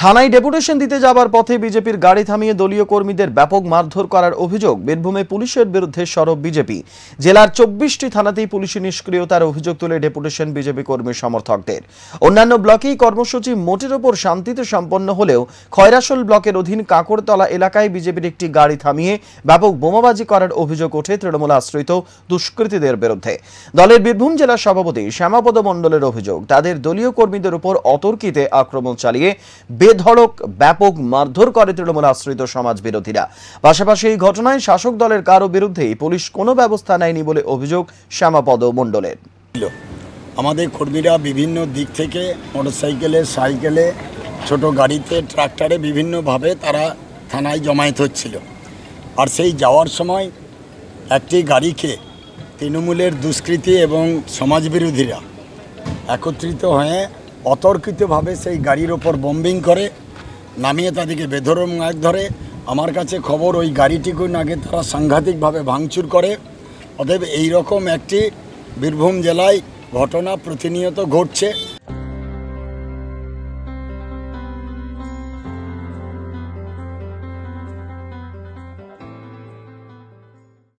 থানায় ডেপুটেশন দিতে যাবার পথে বিজেপির গাড়ি থামিয়ে দলীয় কর্মীদের ব্যাপক মারধর করার অভিযোগ বীরভূমে পুলিশের বিরুদ্ধে সরব বিজেপি জেলার চব্বিশটি থানাতেই পুলিশি নিষ্ক্রিয়তার অভিযোগ তুলে ডেপুটেশন বিজেপি কর্মী সমর্থকদের অন্যান্য ব্লকেই কর্মসূচি মোটের ওপর শান্তিতে সম্পন্ন হলেও খয়রাসল ব্লকের অধীন কাঁকড়তলা এলাকায় বিজেপির একটি গাড়ি থামিয়ে ব্যাপক বোমাবাজি করার অভিযোগ ওঠে তৃণমূল আশ্রিত দুষ্কৃতীদের বিরুদ্ধে দলের বীরভূম জেলা সভাপতি শ্যামাপদ মণ্ডলের অভিযোগ তাদের দলীয় কর্মীদের উপর অতর্কিতে আক্রমণ চালিয়ে বেধড়ক ব্যাপক মারধর করে তৃণমূল আশ্রিত সমাজ বিরোধীরা পাশাপাশি এই ঘটনায় শাসক দলের কারো বিরুদ্ধেই পুলিশ কোনো ব্যবস্থা নেয়নি বলে অভিযোগ শ্যামাপদ মণ্ডলের আমাদের কর্মীরা বিভিন্ন দিক থেকে মোটরসাইকেলে সাইকেলে ছোট গাড়িতে ট্রাক্টরে বিভিন্নভাবে তারা থানায় জমায়েত হচ্ছিল আর সেই যাওয়ার সময় একটি গাড়িকে তৃণমূলের দুষ্কৃতি এবং সমাজবিরোধীরা একত্রিত হয়ে অতর্কিতভাবে সেই গাড়ির ওপর বম্বিং করে নামিয়ে তাদেরকে বেধরম এক ধরে আমার কাছে খবর ওই গাড়িটিকুন আগে তারা সাংঘাতিকভাবে ভাঙচুর করে অতএব রকম একটি বীরভূম জেলায় ঘটনা প্রতিনিয়ত ঘটছে